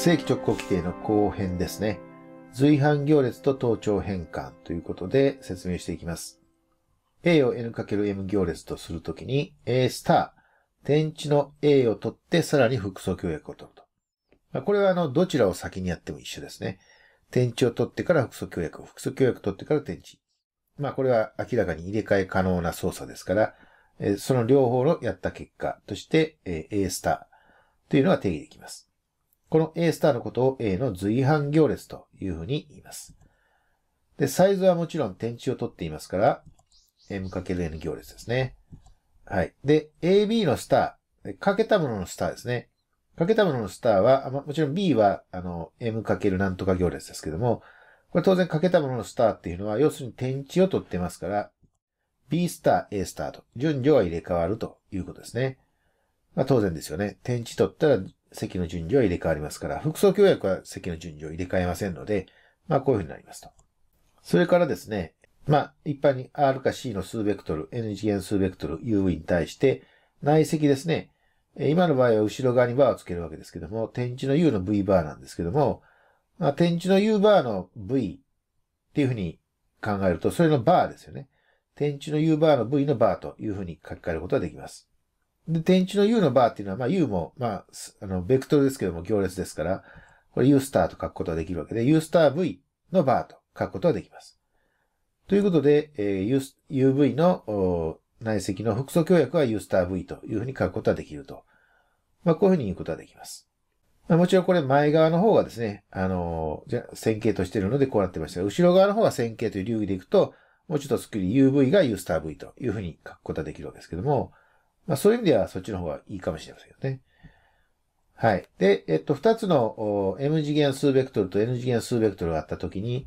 正規直行規定の後編ですね。随伴行列と盗聴変換ということで説明していきます。A を N×M 行列とするときに A スター、点値の A を取ってさらに複素協約を取ると。これはあの、どちらを先にやっても一緒ですね。点値を取ってから複素協約、複素協約取ってから点値。まあこれは明らかに入れ替え可能な操作ですから、その両方のやった結果として A スターというのが定義できます。この A スターのことを A の随伴行列というふうに言います。で、サイズはもちろん点値を取っていますから、m×n 行列ですね。はい。で、AB のスター、かけたもののスターですね。かけたもののスターは、もちろん B は、あの、m× なんとか行列ですけども、これ当然かけたもののスターっていうのは、要するに点値を取ってますから、B スター、A スターと順序が入れ替わるということですね。まあ当然ですよね。点値取ったら席の順序は入れ替わりますから、服装協約は席の順序を入れ替えませんので、まあこういうふうになりますと。それからですね、まあ一般に R か C の数ベクトル、N 次元数ベクトル UV に対して、内積ですね、今の場合は後ろ側にバーをつけるわけですけども、点値の U の V バーなんですけども、まあ、点値の U バーの V っていうふうに考えると、それのバーですよね。点値の U バーの V のバーというふうに書き換えることができます。で、天地の U のバーっていうのは、まあ U も、まあ、あの、ベクトルですけども行列ですから、これ U スターと書くことができるわけで、U スター V のバーと書くことができます。ということで、えー、UV の内積の複素協約は U スター V というふうに書くことができると。まあ、こういうふうに言うことができます。まあ、もちろんこれ前側の方がですね、あのー、じゃ線形としてるのでこうなってましたが、後ろ側の方が線形という流儀でいくと、もうちょっとすっきり UV が U スター V というふうに書くことができるわけですけども、まあそういう意味ではそっちの方がいいかもしれませんけどね。はい。で、えっと、二つの M 次元数ベクトルと N 次元数ベクトルがあったときに、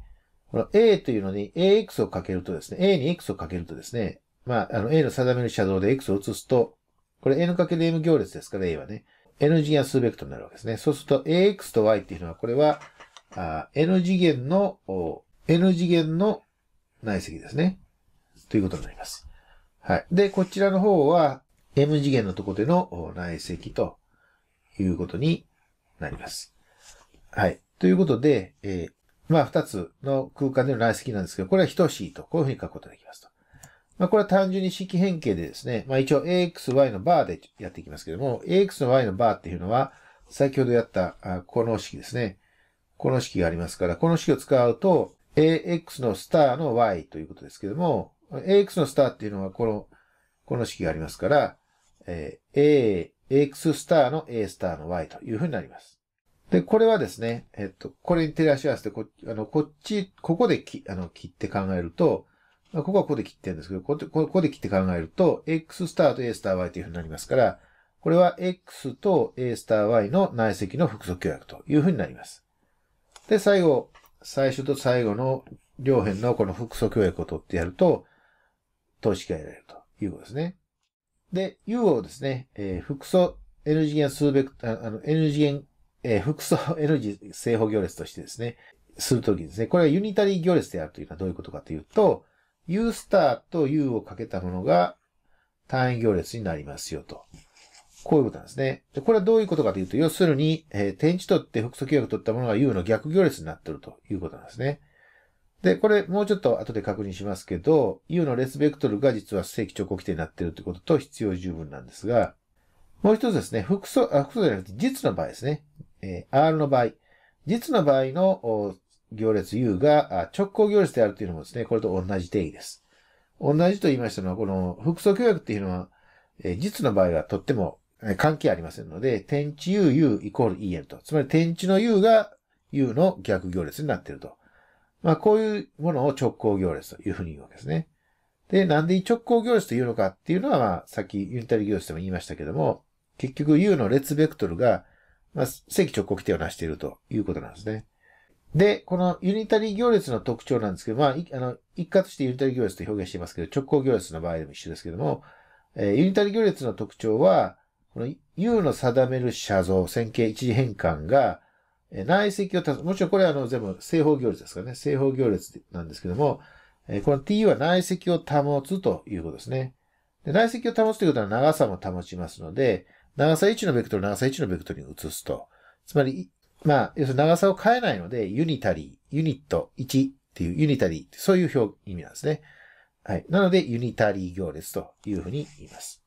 この A というのに AX をかけるとですね、A に X をかけるとですね、まあ、あの A の定めるシャドウで X を移すと、これ N×M 行列ですから A はね、N 次元数ベクトルになるわけですね。そうすると AX と Y っていうのは、これはあ N 次元の、N 次元の内積ですね。ということになります。はい。で、こちらの方は、M 次元のとこでの内積ということになります。はい。ということで、えー、まあ、二つの空間での内積なんですけど、これは等しいと、こういうふうに書くことができますと。まあ、これは単純に式変形でですね、まあ、一応 AXY のバーでやっていきますけども、AX の Y のバーっていうのは、先ほどやった、あこの式ですね。この式がありますから、この式を使うと、AX のスターの Y ということですけども、AX のスターっていうのは、この、この式がありますから、え A、AX スターの A スターの Y というふうになります。で、これはですね、えっと、これに照らし合わせて、こあのこっち、ここできあの切って考えると、ここはここで切ってるんですけど、ここで切って考えると、X スターと A スター Y というふうになりますから、これは X と A スター Y の内積の複素協約というふうになります。で、最後、最初と最後の両辺のこの複素協約を取ってやると、等式が得られるということですね。で、U をですね、えー、複素エネルギーや数ベクター、あの、エネルギー、えー、複素 エネルギー正方行列としてですね、するときにですね、これはユニタリー行列であるというのはどういうことかというと、U スターと U をかけたものが単位行列になりますよと。こういうことなんですね。で、これはどういうことかというと、要するに、えー、点値取って複素規約取ったものが U の逆行列になっているということなんですね。で、これもうちょっと後で確認しますけど、U のレスベクトルが実は正規直行規定になっているということと必要十分なんですが、もう一つですね、複素、あ、複素じゃなくて実の場合ですね。えー、R の場合。実の場合の行列 U が直行行列であるというのもですね、これと同じ定義です。同じと言いましたのは、この複素協約っていうのは、え実の場合はとっても関係ありませんので、点値 U、U イコール EN と。つまり点値の U が U の逆行列になっていると。まあ、こういうものを直行行列というふうに言うわけですね。で、なんで直行行列というのかっていうのは、まあ、さっきユニタリ行列でも言いましたけども、結局 U の列ベクトルが、まあ、正規直行規定を成しているということなんですね。で、このユニタリ行列の特徴なんですけど、まあ、あの、一括してユニタリ行列と表現していますけど、直行行列の場合でも一緒ですけども、えー、ユニタリ行列の特徴は、この U の定める写像、線形一次変換が、内積を足す。もちろんこれはあの全部正方行列ですからね。正方行列なんですけども、この t は内積を保つということですね。で内積を保つということは長さも保ちますので、長さ1のベクトル、長さ1のベクトルに移すと。つまり、まあ、要するに長さを変えないので、ユニタリー、ユニット1っていうユニタリー、そういう表、意味なんですね。はい。なので、ユニタリー行列というふうに言います。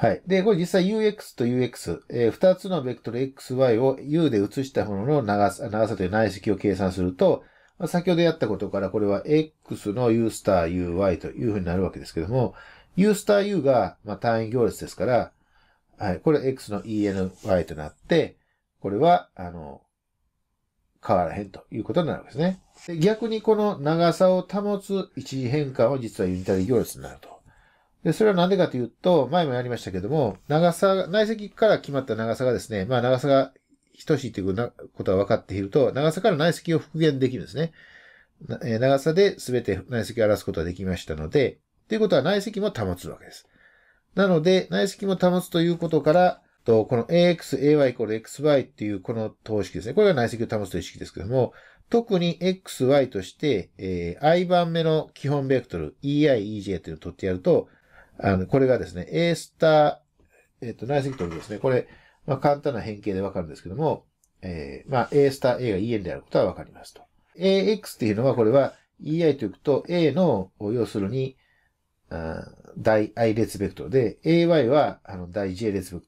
はい。で、これ実際 UX と UX、えー、2つのベクトル XY を U で移したものの長さ、長さという内積を計算すると、まあ、先ほどやったことからこれは X の U スター UY というふうになるわけですけども、U スター U が、まあ、単位行列ですから、はい、これ X の ENY となって、これは、あの、変わらへんということになるわけですね。逆にこの長さを保つ一次変換は実はユニタリー行列になると。で、それはなんでかというと、前もやりましたけども、長さ、内積から決まった長さがですね、まあ長さが等しいということが分かっていると、長さから内積を復元できるんですね。え長さで全て内積を表すことができましたので、ということは内積も保つわけです。なので、内積も保つということから、と、この ax, ay イコール xy っていうこの等式ですね。これが内積を保つという式ですけども、特に xy として、えー、i 番目の基本ベクトル ei, ej というのを取ってやると、あの、これがですね、A スター、えっ、ー、と、内積とりですね。これ、まあ、簡単な変形でわかるんですけども、えー、まあ、A スター A が EN であることはわかりますと。AX っていうのは、これは EI といくと A の、要するに、大 I 列ベクトルで、AY は、あの、大 J 列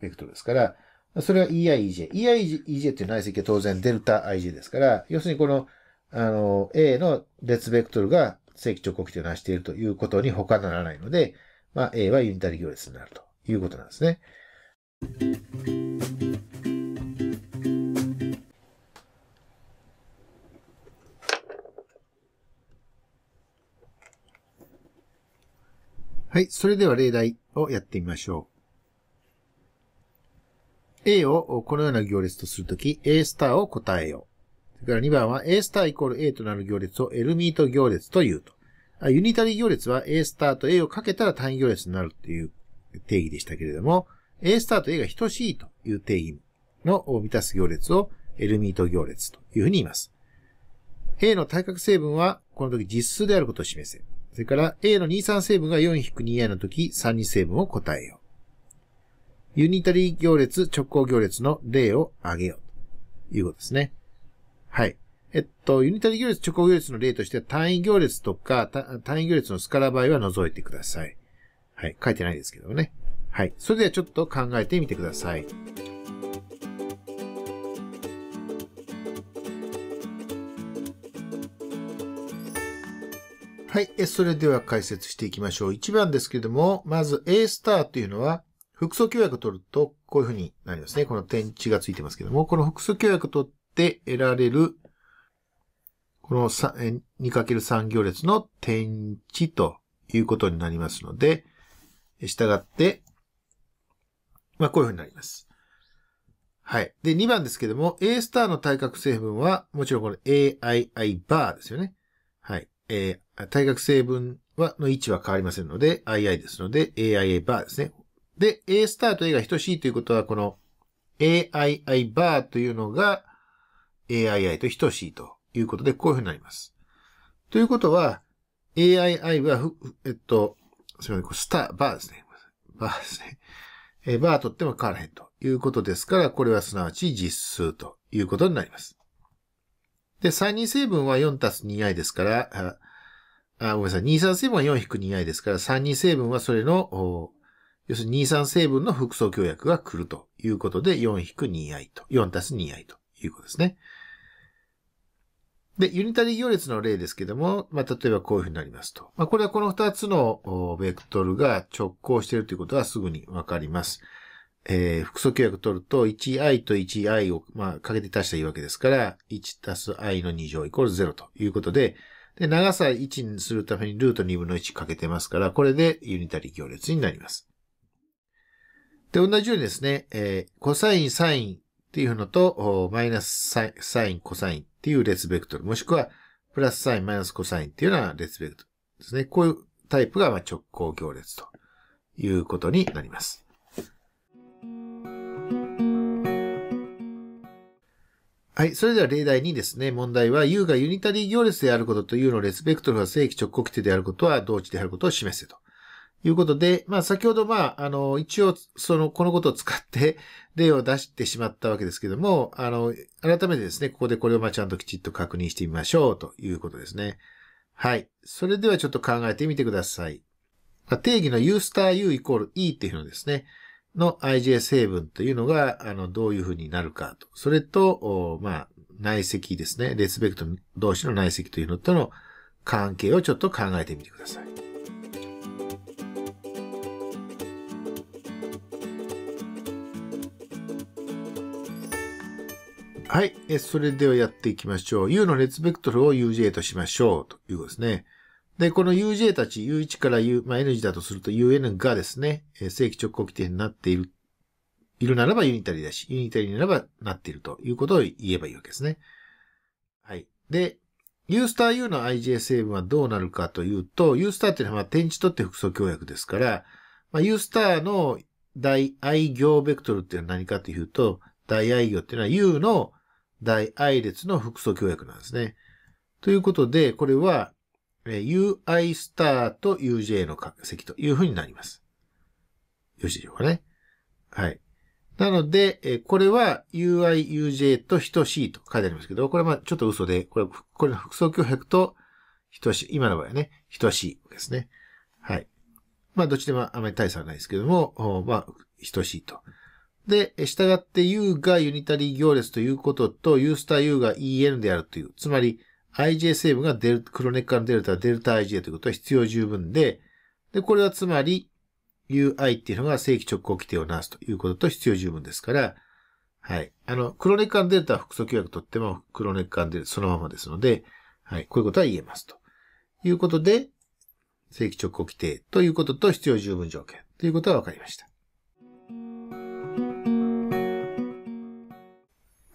ベクトルですから、それは EIEJ。EIEJ っていう内積は当然デルタ IJ ですから、要するにこの、あの、A の列ベクトルが正規直行規定をしているということに他ならないので、まあ、A はユニタリ行列になるということなんですね。はい、それでは例題をやってみましょう。A をこのような行列とするとき、A スターを答えよう。それから2番は A スターイコール A となる行列を L ミート行列と言うと。ユニタリー行列は A スタート A をかけたら単位行列になるっていう定義でしたけれども、A スタート A が等しいという定義のを満たす行列をエルミート行列というふうに言います。A の対角成分はこの時実数であることを示せ。それから A の23成分が 4-2i の時32成分を答えよう。ユニタリー行列直行行列の例を挙げようということですね。はい。えっと、ユニタリ行列、直行行列の例としては単位行列とか、単位行列のスカラ場合は除いてください。はい、書いてないですけどね。はい、それではちょっと考えてみてください。はい。え、それでは解説していきましょう。1番ですけれども、まず A スターというのは、複素協約を取ると、こういうふうになりますね。この点値がついてますけども、この複素協約を取って得られるこの 2×3 行列の点値ということになりますので、従って、まあ、こういうふうになります。はい。で、2番ですけども、A スターの対角成分は、もちろんこの AII バーですよね。はい。えー、対角成分は、の位置は変わりませんので、II ですので、AIA バーですね。で、A スターと A が等しいということは、この AII バーというのが AII と等しいということで、こういうふうになります。ということは、AII は、えっと、すみません、スター、バーですね。バーですね。えバーとっても変わらへんということですから、これはすなわち実数ということになります。で、3、2成分は4たす 2i ですから、あ、ごめんなさい。2、3成分は4引く 2i ですから、3、2成分はそれの、要するに2、3成分の複素協約が来るということで、4引く 2i と、4たす 2i ということですね。で、ユニタリー行列の例ですけども、まあ、例えばこういうふうになりますと。まあ、これはこの二つのベクトルが直行しているということはすぐにわかります。えー、複素契約取ると 1i と 1i を、まあ、かけて足したらいいわけですから、1足す i の2乗イコール0ということで、で、長さ1にするためにルート2分の1かけてますから、これでユニタリー行列になります。で、同じようにですね、えー、コサイン、サインっていうのと、マイナスサイン、コサインっていう列ベクトル。もしくは、プラスサイン、マイナスコサインっていうのは列ベクトルですね。こういうタイプが直行行列ということになります。はい。それでは例題2ですね。問題は、U がユニタリー行列であることと U の列ベクトルが正規直行規定であることは同値であることを示せと。いうことで、まあ先ほどまあ、あの、一応、その、このことを使って、例を出してしまったわけですけども、あの、改めてですね、ここでこれをまあちゃんときちっと確認してみましょうということですね。はい。それではちょっと考えてみてください。まあ、定義の u スター u イコール e っていうのですね、の ij 成分というのが、あの、どういうふうになるかと。それと、まあ、内積ですね。レスベクト同士の内積というのとの関係をちょっと考えてみてください。はい。え、それではやっていきましょう。U の列ベクトルを UJ としましょう。ということですね。で、この UJ たち、U1 から U、まあ、N 字だとすると UN がですね、え正規直行規定になっている、いるならばユニタリーだし、ユニタリーならばなっているということを言えばいいわけですね。はい。で、U スター U の IJ 成分はどうなるかというと、U スターっていうのは天地取って複素協約ですから、まあ、U スターの大 I 行ベクトルっていうのは何かというと、大愛行っていうのは U の大愛列の複素協約なんですね。ということで、これは、ui スターと uj の関積というふうになります。よしでしょうかね。はい。なので、これは ui, uj と等しいと書いてありますけど、これはちょっと嘘で、これ、これ複素協約と等しい。今の場合はね、等しいですね。はい。まあ、どっちでもあまり大差はないですけども、まあ、等しいと。で、従って U がユニタリー行列ということと、U スター U が EN であるという、つまり IJ 成分がデルクロネッカのデルタ、デルタ IJ ということは必要十分で、で、これはつまり UI っていうのが正規直行規定をなすということと必要十分ですから、はい。あの、クロネッカのデルタは複素規約とっても、クロネッカのデルタそのままですので、はい。こういうことは言えますと。いうことで、正規直行規定ということと必要十分条件ということはわかりました。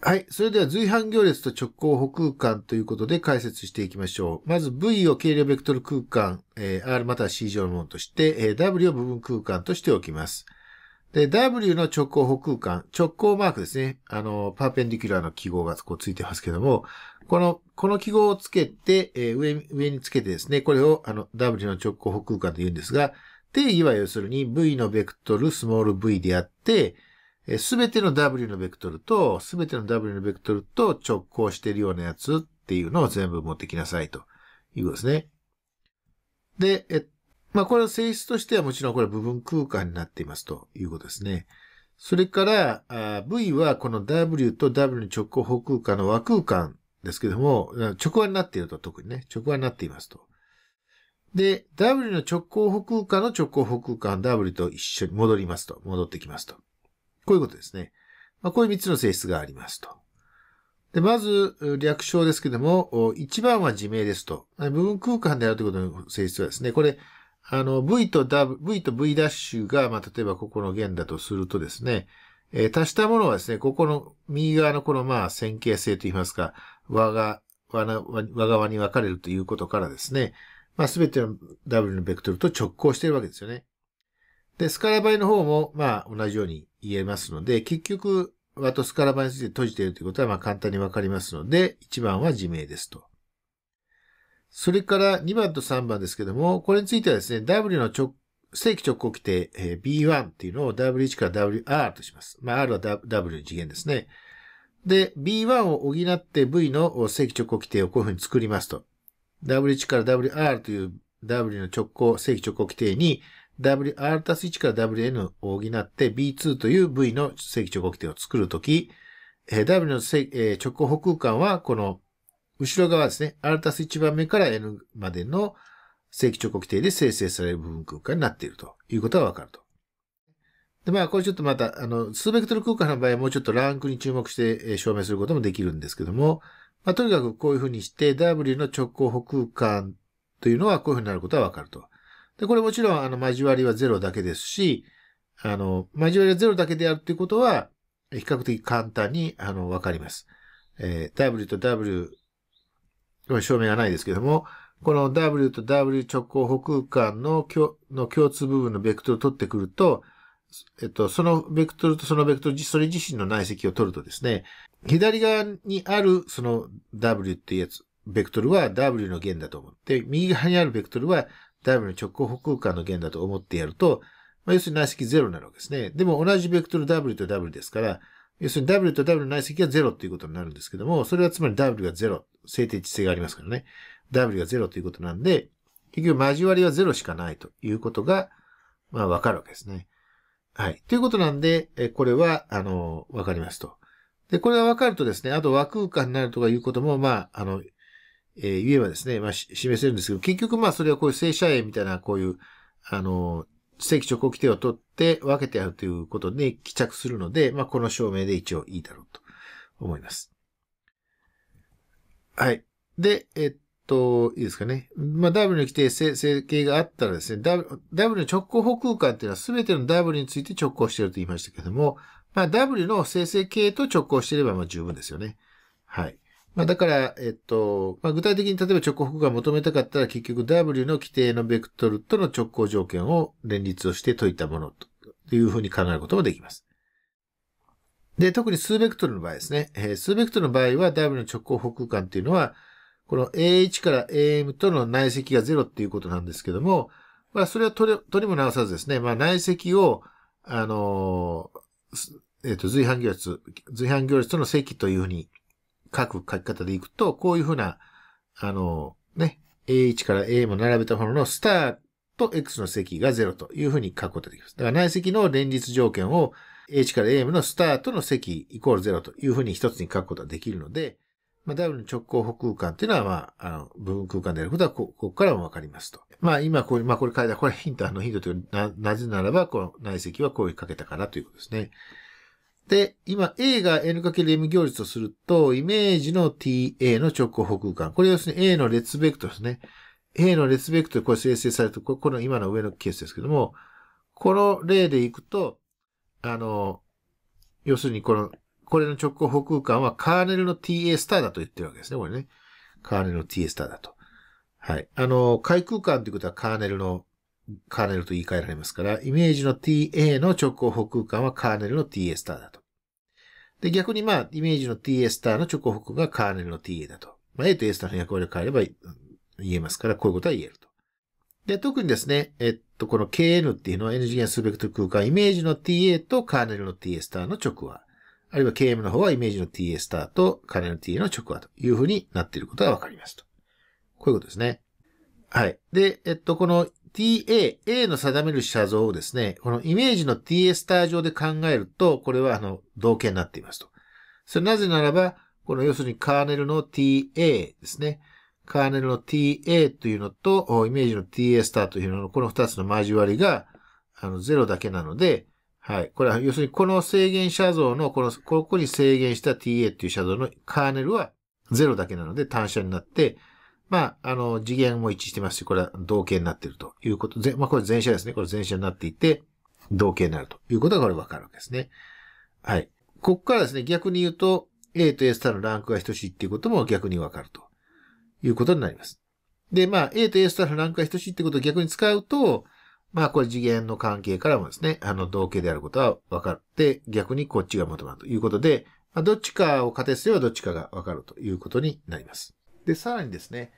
はい。それでは随伴行列と直行補空間ということで解説していきましょう。まず V を軽量ベクトル空間、えー、R または C 上のものとして、えー、W を部分空間としておきます。で、W の直行補空間、直行マークですね。あの、パーペンディキュラーの記号がこうついてますけども、この、この記号をつけて、えー、上、上につけてですね、これをあの W の直行補空間と言うんですが、定義は要するに V のベクトルスモール v であって、すべての W のベクトルと、すべての W のベクトルと直行しているようなやつっていうのを全部持ってきなさいということですね。で、え、まあ、これは性質としてはもちろんこれは部分空間になっていますということですね。それから、V はこの W と W の直行方空間の和空間ですけども、直和になっていると特にね、直和になっていますと。で、W の直行方空間の直行方空間 W と一緒に戻りますと、戻ってきますと。こういうことですね。まあ、こういう3つの性質がありますと。で、まず、略称ですけども、1番は自明ですと。部分空間であるということの性質はですね、これ、あの、V と W、V と V' が、まあ、例えばここの弦だとするとですね、えー、足したものはですね、ここの右側のこの、まあ、線形性といいますか、和が、和な、和側に分かれるということからですね、まあ、すべての W のベクトルと直行しているわけですよね。で、スカラバイの方も、まあ、同じように言えますので、結局、和とスカラバイについて閉じているということは、まあ、簡単にわかりますので、1番は自明ですと。それから2番と3番ですけども、これについてはですね、W の直、正規直行規定、え B1 っていうのを W1 から WR とします。まあ、R は W の次元ですね。で、B1 を補って V の正規直行規定をこういうふうに作りますと。W1 から WR という W の直行、正規直行規定に、W、R たす1から WN を補って B2 という V の正規直行規定を作るとき、W の直行補空間はこの後ろ側ですね、R たす1番目から N までの正規直行規定で生成される部分空間になっているということがわかると。で、まあ、これちょっとまた、あの、数ベクトル空間の場合はもうちょっとランクに注目して証明することもできるんですけども、まあ、とにかくこういうふうにして W の直行補空間というのはこういうふうになることはわかると。で、これもちろん、あの、交わりはゼロだけですし、あの、交わりはゼロだけであるっていうことは、比較的簡単に、あの、わかります。えー、W と W、これ証明はないですけども、この W と W 直行補空間のの共通部分のベクトルを取ってくると、えっと、そのベクトルとそのベクトル、それ自身の内積を取るとですね、左側にあるその W っていうやつ、ベクトルは W の弦だと思って、右側にあるベクトルはダイブの直行歩空間の弦だと思ってやると、まあ、要するに内積0になるわけですね。でも同じベクトル W と W ですから、要するに W と W の内積が0ということになるんですけども、それはつまり W が0、静定値性がありますからね。W が0ということなんで、結局交わりは0しかないということが、まあわかるわけですね。はい。ということなんで、えこれは、あの、わかりますと。で、これがわかるとですね、あと和空間になるとかいうことも、まあ、あの、え言えばですね、まあ、示せるんですけど、結局まあそれはこういう正社員みたいなこういう、あの、正規直行規定を取って分けてやるということに帰着するので、まあこの証明で一応いいだろうと思います。はい。で、えっと、いいですかね。まあ W の規定、正形があったらですね、W の直行法空間っていうのは全ての W について直行していると言いましたけども、まあ W の生成形と直行していればまあ十分ですよね。はい。まあ、だから、えっと、まあ、具体的に例えば直行が求めたかったら結局 W の規定のベクトルとの直行条件を連立をして解いたものというふうに考えることもできます。で、特に数ベクトルの場合ですね。えー、数ベクトルの場合は W の直行北空間っていうのは、この A1 から AM との内積が0っていうことなんですけども、まあ、それは取りも直さずですね、まあ、内積を、あのー、えっ、ー、と、随伴行列、随伴行列との積というふうに書く書き方でいくと、こういうふうな、あの、ね、A1 から A も並べたものの、スターと X の積が0というふうに書くことができます。だから内積の連立条件を H から AM のスターとの積イコール0というふうに一つに書くことができるので、まあ、W の直行補空間っていうのは、まあ、あの、部分空間であることはこ、ここからもわかりますと。まあ、今これ、まあ、これ書いた、これヒント、あの、ヒントというな、なぜならば、この内積はこういうかけたからということですね。で、今 A が N×M 行列とすると、イメージの TA の直行方空間。これ要するに A の列ベクトルですね。A の列ベクトル、これ生成された、この今の上のケースですけども、この例でいくと、あの、要するにこの、これの直行方空間はカーネルの TA スターだと言ってるわけですね、これね。カーネルの TA スターだと。はい。あの、回空間ということはカーネルのカーネルと言い換えられますから、イメージの TA の直行北空間はカーネルの TA スターだと。で、逆にまあ、イメージの TA スターの直行北空間はカーネルの TA だと。まあ、A と A スターの役割を変えれば言えますから、こういうことは言えると。で、特にですね、えっと、この KN っていうのは N 次元数ベクトル空間、イメージの TA とカーネルの TA スターの直和。あるいは KM の方はイメージの TA スターとカーネルの TA の直和というふうになっていることがわかりますと。こういうことですね。はい。で、えっと、この TA、A の定める写像をですね、このイメージの TA スター上で考えると、これはあの、同型になっていますと。それなぜならば、この要するにカーネルの TA ですね。カーネルの TA というのと、イメージの TA スターというのの、この2つの交わりが、あの、0だけなので、はい。これは、要するにこの制限写像の、この、ここに制限した TA という写像のカーネルは0だけなので単写になって、まあ、あの、次元も一致してますし、これは同型になっているということ。まあ、これ前者ですね。これ前者になっていて、同型になるということがこれわかるわけですね。はい。ここからですね、逆に言うと、A と S とのランクが等しいっていうことも逆にわかるということになります。で、まあ、A と S とのランクが等しいってことを逆に使うと、まあ、これ次元の関係からもですね、あの、同型であることは分かって、逆にこっちが求まるということで、まあ、どっちかを仮定すればどっちかが分かるということになります。で、さらにですね、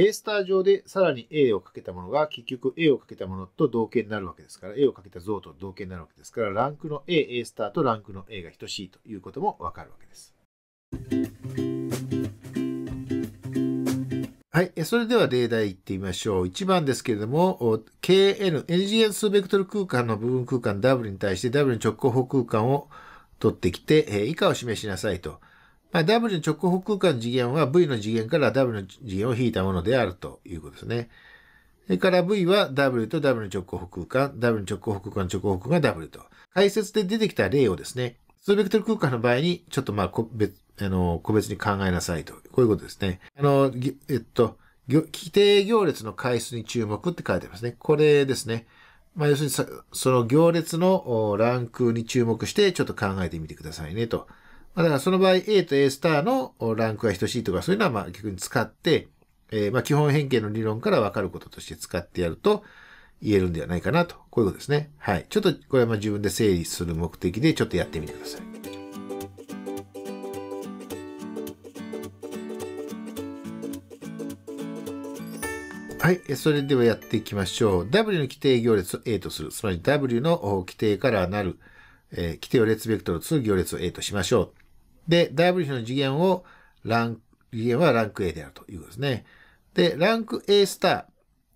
A スター上でさらに A をかけたものが結局 A をかけたものと同型になるわけですから A をかけた像と同型になるわけですからランクの A、A スターとランクの A が等しいということもわかるわけです。はい。それでは例題いってみましょう。1番ですけれども、KN、NGN 数ベクトル空間の部分空間 W に対して W の直行法空間を取ってきて、以下を示しなさいと。まあ、W の直方空間次元は V の次元から W の次元を引いたものであるということですね。それから V は W と W の直方空間、W の直方空間の直方空間が W と。解説で出てきた例をですね、数ベクトル空間の場合に、ちょっとまあ、別、あの、個別に考えなさいと。こういうことですね。あの、えっと、規定行列の回数に注目って書いてますね。これですね。まあ、要するにその行列のランクに注目して、ちょっと考えてみてくださいねと。まあ、だからその場合 A と A スターのランクが等しいとかそういうのはまあ逆に使って、えー、まあ基本変形の理論から分かることとして使ってやると言えるんではないかなと。こういうことですね。はい。ちょっとこれはまあ自分で整理する目的でちょっとやってみてください。はい。それではやっていきましょう。W の規定行列を A とする。つまり W の規定からなる、えー、規定を列ベクトルる行列を A としましょう。で、ダブの次元をラン次元はランク A であるということですね。で、ランク A スター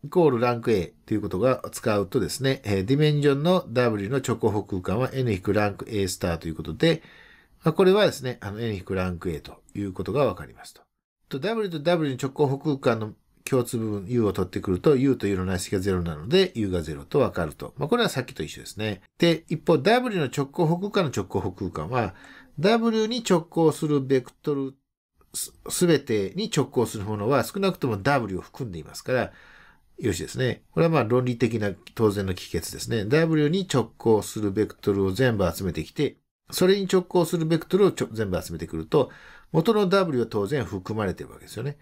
イコールランク A ということが使うとですね、ディメンジョンの W の直方空間は N- ランク A スターということで、これはですね、あの N- ランク A ということがわかりますと。と W と W の直方空間の共通部分 U を取ってくると U と U の内積が0なので U が0とわかると。まあ、これはさっきと一緒ですね。で、一方 W の直方空間の直方空間は W に直行するベクトルすべてに直行するものは少なくとも W を含んでいますから、よしですね。これはまあ論理的な当然の帰結ですね。W に直行するベクトルを全部集めてきて、それに直行するベクトルを全部集めてくると、元の W は当然含まれているわけですよね。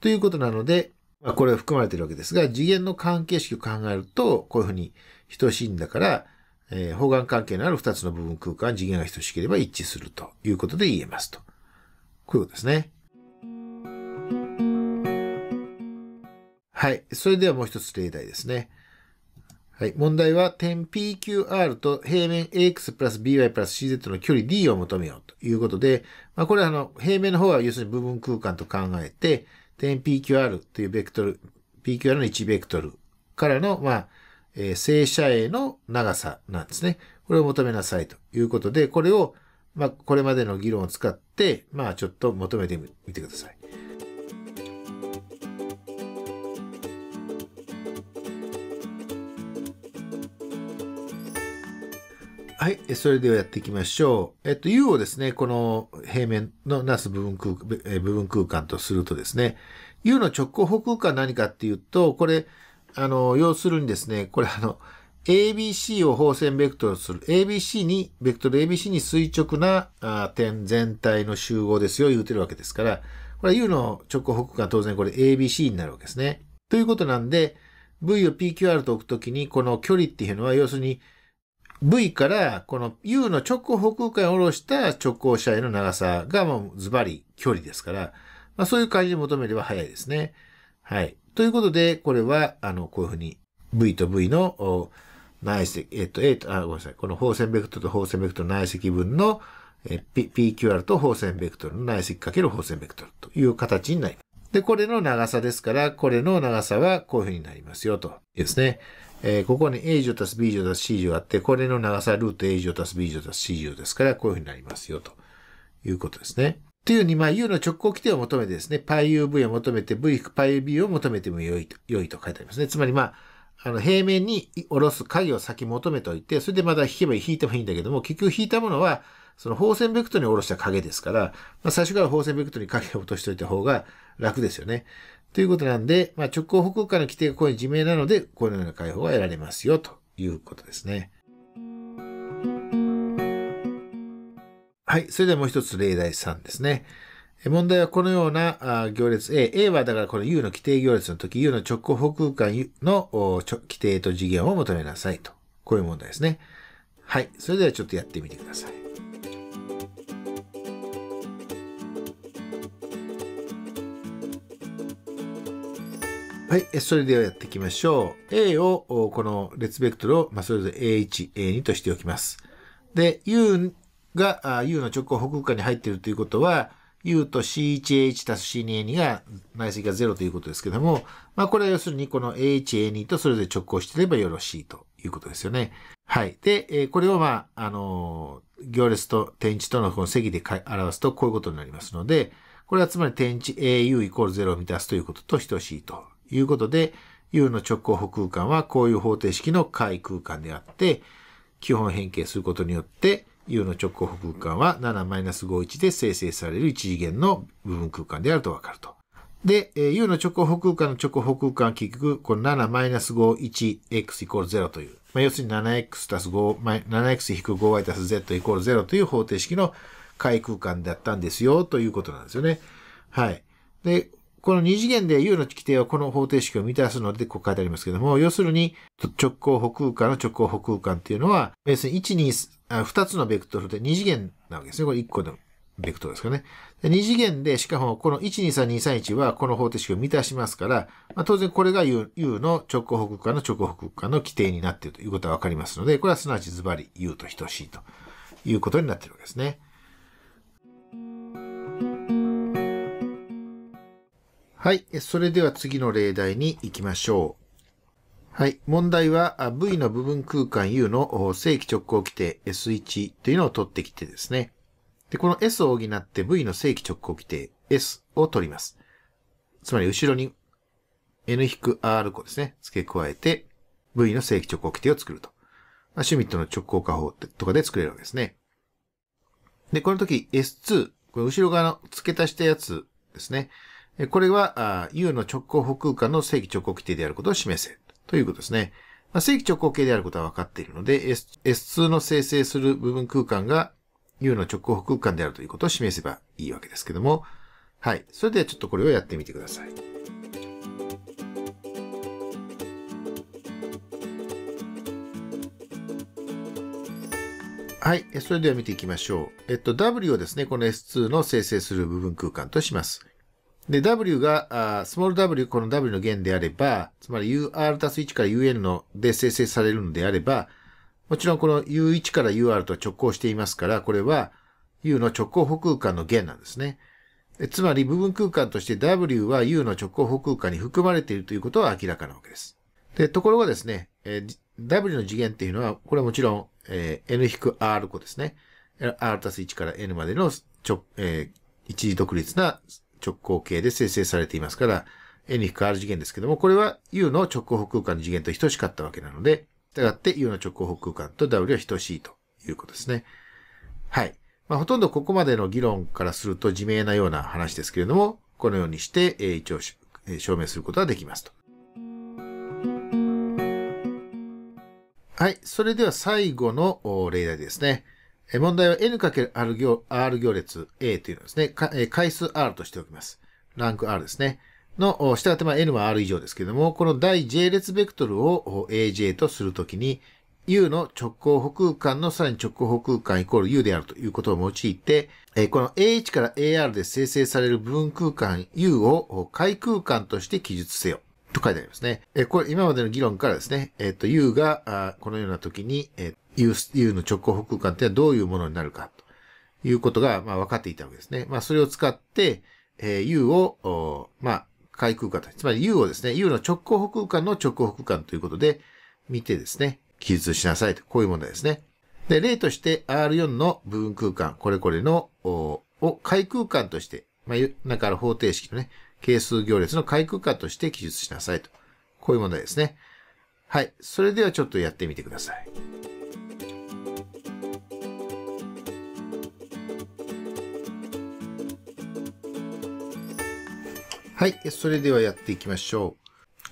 ということなので、まあ、これは含まれているわけですが、次元の関係式を考えると、こういうふうに等しいんだから、えー、方眼関係のある二つの部分空間、次元が等しければ一致するということで言えますと。こういうことですね。はい。それではもう一つ例題ですね。はい。問題は、点 PQR と平面 AX プラス BY プラス CZ の距離 D を求めようということで、まあ、これはあの、平面の方は要するに部分空間と考えて、点 PQR というベクトル、PQR の1ベクトルからの、まあ、えー、正社影の長さなんですね。これを求めなさいということで、これを、まあ、これまでの議論を使って、まあ、ちょっと求めてみてください。はい。それではやっていきましょう。えっと、U をですね、この平面のなす部分空間、部分空間とするとですね、U の直行方空間何かっていうと、これ、あの、要するにですね、これあの、ABC を方線ベクトルする。ABC に、ベクトル ABC に垂直な点全体の集合ですよ、言うてるわけですから、これ U の直行北間当然これ ABC になるわけですね。ということなんで、V を PQR と置くときに、この距離っていうのは、要するに、V からこの U の直行北空間を下ろした直行車への長さがもうズバリ距離ですから、まあそういう感じで求めれば早いですね。はい。ということで、これは、あの、こういうふうに V と V の内積、えっと、A と、あ、ごめんなさい。この方線ベクトルと方線ベクトルの内積分の、え PQR と方線ベクトルの内積かける方線ベクトルという形になります。で、これの長さですから、これの長さはこういうふうになりますよとですね。えー、ここに A 乗足す B 乗足す C 乗あって、これの長さはルート A 乗足す B 乗足す C 乗ですから、こういうふうになりますよということですね。というように、まあ、U の直行規定を求めてですね、πUV を求めて V-πUB を求めても良いと、良いと書いてありますね。つまり、まあ、あの、平面に下ろす影を先求めておいて、それでまだ引けば引いてもいいんだけども、結局引いたものは、その方線ベクトルに下ろした影ですから、まあ、最初から方線ベクトルに影を落としておいた方が楽ですよね。ということなんで、まあ、直行歩行間の規定がこういう自明なので、このような解放が得られますよ、ということですね。はい。それではもう一つ例題3ですね。問題はこのような行列 A。A はだからこの U の規定行列の時、U の直行方空間の規定と次元を求めなさいと。こういう問題ですね。はい。それではちょっとやってみてください。はい。それではやっていきましょう。A を、この列ベクトルを、まあ、それぞれ A1、A2 としておきます。で、U が U の直行北部間に入っているということは、U と C1A1 たす C2A2 が内積が0ということですけども、まあこれは要するにこの A1A2 とそれぞれ直行していればよろしいということですよね。はい。で、えこれをまあ、あの行列と点値とのこの積で表すとこういうことになりますので、これはつまり点値 AU イコール0を満たすということと等しいということで、U の直行北空間はこういう方程式の回空間であって、基本変形することによって、U の直行空間は7-51で生成される一次元の部分空間であるとわかると。で、U の直行空間の直行空間は結局、この 7-51x イコール0という、まあ、要するに 7x たす5、7x-5y たす z イコール0という方程式の解空間だったんですよということなんですよね。はい。で、この二次元で U の規定はこの方程式を満たすので、ここ書いてありますけども、要するに、直行歩空間の直行歩空間っていうのは、要するに1、2、2つのベクトルで2次元なわけですね。これ1個のベクトルですかね。二次元で、しかもこの123231はこの方程式を満たしますから、まあ、当然これが U, U の直行歩空間の直行歩空間の規定になっているということはわかりますので、これはすなわちズバリ U と等しいということになっているわけですね。はい。それでは次の例題に行きましょう。はい。問題は V の部分空間 U の正規直行規定 S1 というのを取ってきてですね。で、この S を補って V の正規直行規定 S を取ります。つまり後ろに N-R 個ですね。付け加えて V の正規直行規定を作ると。まあ、シュミットの直行化法とかで作れるわけですね。で、この時 S2、この後ろ側の付け足したやつですね。これは、U の直行歩空間の正規直行規定であることを示せということですね。まあ、正規直行形であることは分かっているので、S、2の生成する部分空間が U の直行空間であるということを示せばいいわけですけども、はい。それではちょっとこれをやってみてください。はい。それでは見ていきましょう。えっと、W をですね、この S2 の生成する部分空間とします。で、w が、あスモール w、この w の弦であれば、つまり ur たす1から un ので生成されるのであれば、もちろんこの u1 から ur と直行していますから、これは u の直行補空間の弦なんですね。つまり部分空間として w は u の直行補空間に含まれているということは明らかなわけです。で、ところがですね、えー、w の次元っていうのは、これはもちろん、えー、n-r 個ですね。r たす1から n までのちょ、えー、一時独立な直行形で生成されていますから、n に関わる次元ですけども、これは u の直行空間の次元と等しかったわけなので、従って u の直行空間と w は等しいということですね。はい。まあ、ほとんどここまでの議論からすると自明なような話ですけれども、このようにして、えー、一応、えー、証明することができますと。はい。それでは最後の例題ですね。問題は n×r 行 R 行列 A というのですね、回数 R としておきます。ランク R ですね。の、したがって、n は R 以上ですけれども、この第 J 列ベクトルを AJ とするときに、U の直行補空間のさらに直行補空間イコール U であるということを用いて、この AH から AR で生成される部分空間 U を回空間として記述せよ。と書いてありますね。これ今までの議論からですね、えっと、U がこのような時に、えっ U, U の直行北空間ってどういうものになるかということが、まあ、分かっていたわけですね。まあ、それを使って、えー、U を、まあ、海空間と、つまり U をですね、U の直行北空間の直行北空間ということで見てですね、記述しなさいと、こういう問題ですね。で、例として R4 の部分空間、これこれの、を海空間として、まあ、だから方程式のね、係数行列の海空間として記述しなさいと。こういう問題ですね。はい。それではちょっとやってみてください。はい。それではやっていきましょ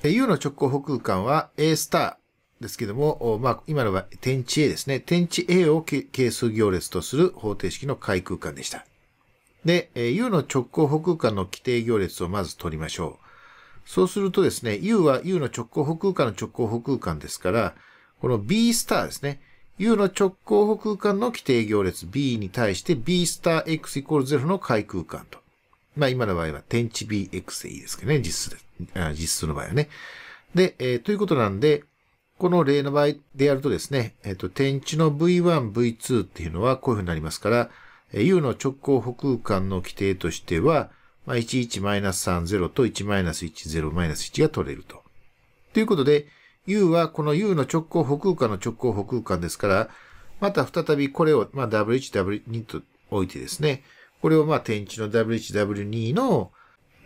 う。U の直行補空間は A スターですけども、まあ、今のは点値 A ですね。点値 A を係数行列とする方程式の回空間でした。で、U の直行補空間の規定行列をまず取りましょう。そうするとですね、U は U の直行補空間の直行補空間ですから、この B スターですね。U の直行補空間の規定行列 B に対して B スター X イコール0の回空間と。まあ今の場合は点値 bx でいいですけどね、実数で、実数の場合はね。で、えー、ということなんで、この例の場合でやるとですね、えっ、ー、と、点値の v1、v2 っていうのはこういうふうになりますから、え u の直行補空間の規定としては、まあ、11-30と1-10-1が取れると。ということで、u はこの u の直行補空間の直行補空間ですから、また再びこれを、まあ、w1、w2 と置いてですね、これをまあ点値の W1、W2 の、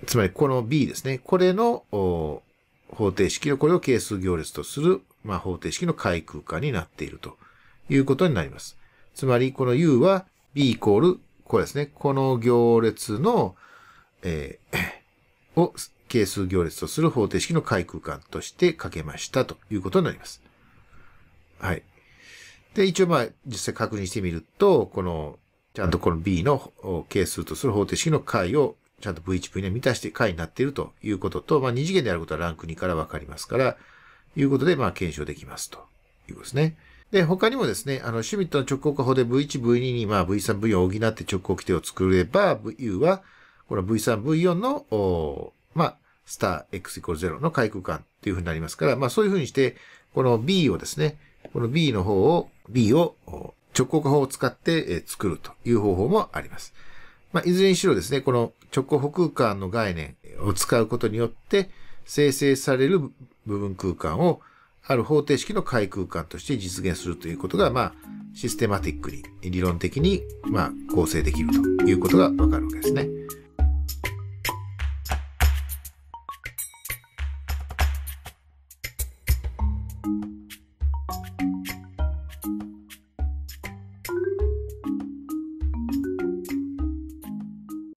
つまりこの B ですね。これの方程式の、これを係数行列とする、まあ、方程式の回空間になっているということになります。つまり、この U は B イコール、これですね。この行列の、えー、を係数行列とする方程式の回空間として書けましたということになります。はい。で、一応まあ、実際確認してみると、このちゃんとこの B の係数とする方程式の解をちゃんと V1、V2 に満たして解になっているということと、まあ、二次元であることはランク2からわかりますから、いうことで、まあ、検証できますということですね。で、他にもですね、あの、シュミットの直行化法で V1、V2 に、まあ、V3、V4 を補って直行規定を作れば、VU は、この V3、V4 の、まあ、スター X イコール0の回空間というふうになりますから、まあ、そういうふうにして、この B をですね、この B の方を、B を直化法を使って、え作るという方法もあります。まあ、いずれにしろですね、この直角空間の概念を使うことによって、生成される部分空間をある方程式の解空間として実現するということが、まあ、システマティックに、理論的に、まあ、構成できるということがわかるわけですね。